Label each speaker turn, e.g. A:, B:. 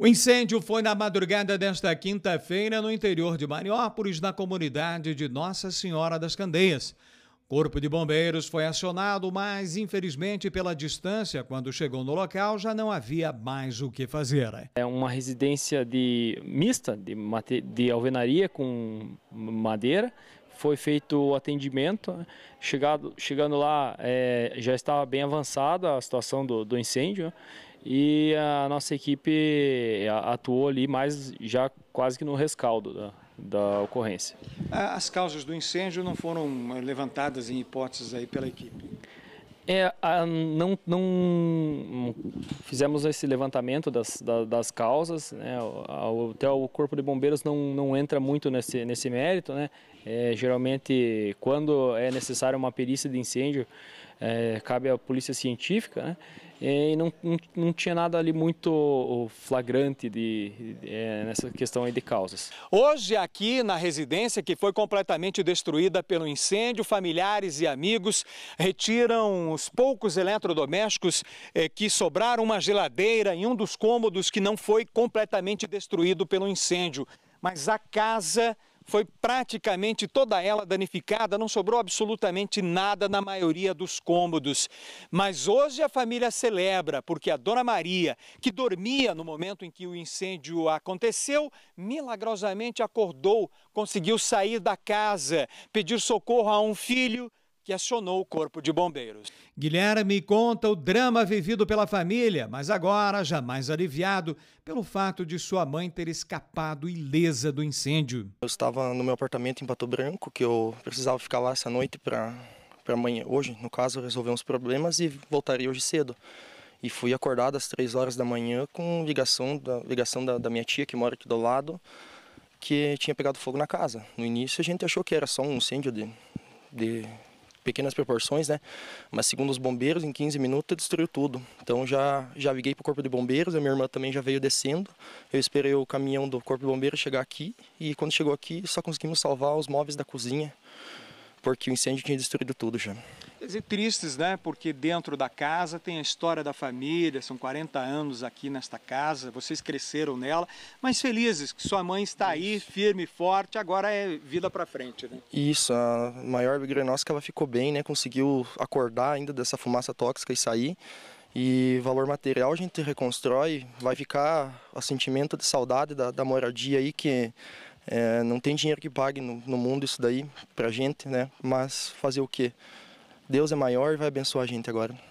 A: O incêndio foi na madrugada desta quinta-feira no interior de Mariópolis, na comunidade de Nossa Senhora das Candeias. O corpo de bombeiros foi acionado, mas infelizmente pela distância, quando chegou no local, já não havia mais o que fazer.
B: É uma residência de mista de, de alvenaria com madeira foi feito o atendimento. Né? Chegado, chegando lá, é, já estava bem avançada a situação do, do incêndio e a nossa equipe é, atuou ali mais já quase que no rescaldo da, da, ocorrência. As causas do incêndio não foram é, levantadas em hipóteses aí pela equipe? É, a, não, não fizemos esse levantamento das, das, das causas, né? até o corpo de bombeiros não, não entra muito nesse, nesse mérito, né? É, geralmente quando é necessário uma perícia de incêndio, é, cabe à polícia científica, né? E não, não, não, tinha nada ali muito flagrante de, é, nessa questão aí de causas. Hoje, aqui na residência, que
A: foi completamente destruída pelo incêndio, familiares e amigos retiram os poucos eletrodomésticos é, que sobraram, uma geladeira em um dos cômodos que não foi completamente destruído pelo incêndio. Mas a casa foi praticamente toda ela danificada, não sobrou absolutamente nada na maioria dos cômodos. Mas hoje a família celebra, porque a dona Maria, que dormia no momento em que o incêndio aconteceu, milagrosamente acordou, conseguiu sair da casa, pedir socorro a um filho que acionou o corpo de bombeiros. Guilherme conta o drama vivido pela família, mas agora jamais aliviado pelo fato de sua mãe ter escapado ilesa do incêndio. Eu estava no meu apartamento em
C: Pato Branco, que eu precisava ficar lá essa noite para para amanhã, hoje, no caso, resolver uns problemas e voltaria hoje cedo. E fui acordado às três horas da manhã com ligação da ligação da, da minha tia que mora aqui do lado, que tinha pegado fogo na casa. No início a gente achou que era só um incêndio de, de pequenas proporções, né? Mas segundo os bombeiros, em 15 minutos destruiu tudo. Então já já liguei para o corpo de bombeiros, a minha irmã também já veio descendo. Eu esperei o caminhão do corpo de bombeiros chegar aqui e quando chegou aqui só conseguimos salvar os móveis da cozinha porque o incêndio tinha destruído tudo já.
A: E tristes, né? Porque dentro da casa tem a história da família, são 40 anos aqui nesta casa, vocês cresceram nela, mas felizes que sua mãe está aí, firme e forte, agora é vida para frente, né?
C: Isso, a maior alegria nossa que ela ficou bem, né? Conseguiu acordar ainda dessa fumaça tóxica e sair. E valor material a gente reconstrói, vai ficar o sentimento de saudade da, da moradia aí que é, não tem dinheiro que pague no, no mundo isso daí pra gente, né? Mas fazer o quê? Deus é maior e vai abençoar a gente agora.